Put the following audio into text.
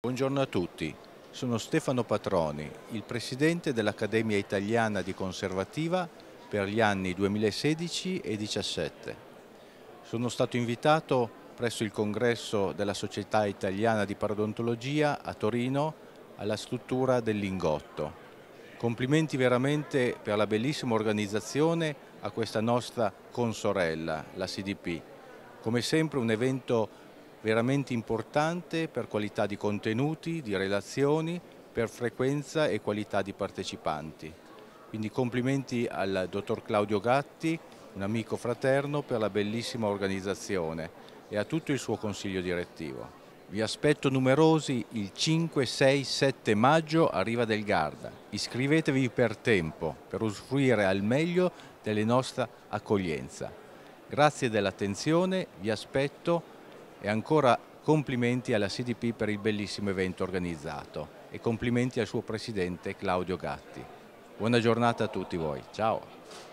Buongiorno a tutti, sono Stefano Patroni, il presidente dell'Accademia Italiana di Conservativa per gli anni 2016 e 2017. Sono stato invitato presso il congresso della Società Italiana di Parodontologia a Torino alla struttura del Lingotto. Complimenti veramente per la bellissima organizzazione a questa nostra consorella, la CDP. Come sempre un evento veramente importante per qualità di contenuti, di relazioni, per frequenza e qualità di partecipanti. Quindi complimenti al dottor Claudio Gatti, un amico fraterno, per la bellissima organizzazione e a tutto il suo consiglio direttivo. Vi aspetto numerosi il 5, 6, 7 maggio a Riva del Garda. Iscrivetevi per tempo per usufruire al meglio della nostra accoglienza. Grazie dell'attenzione, vi aspetto e ancora complimenti alla CDP per il bellissimo evento organizzato e complimenti al suo presidente Claudio Gatti. Buona giornata a tutti voi, ciao!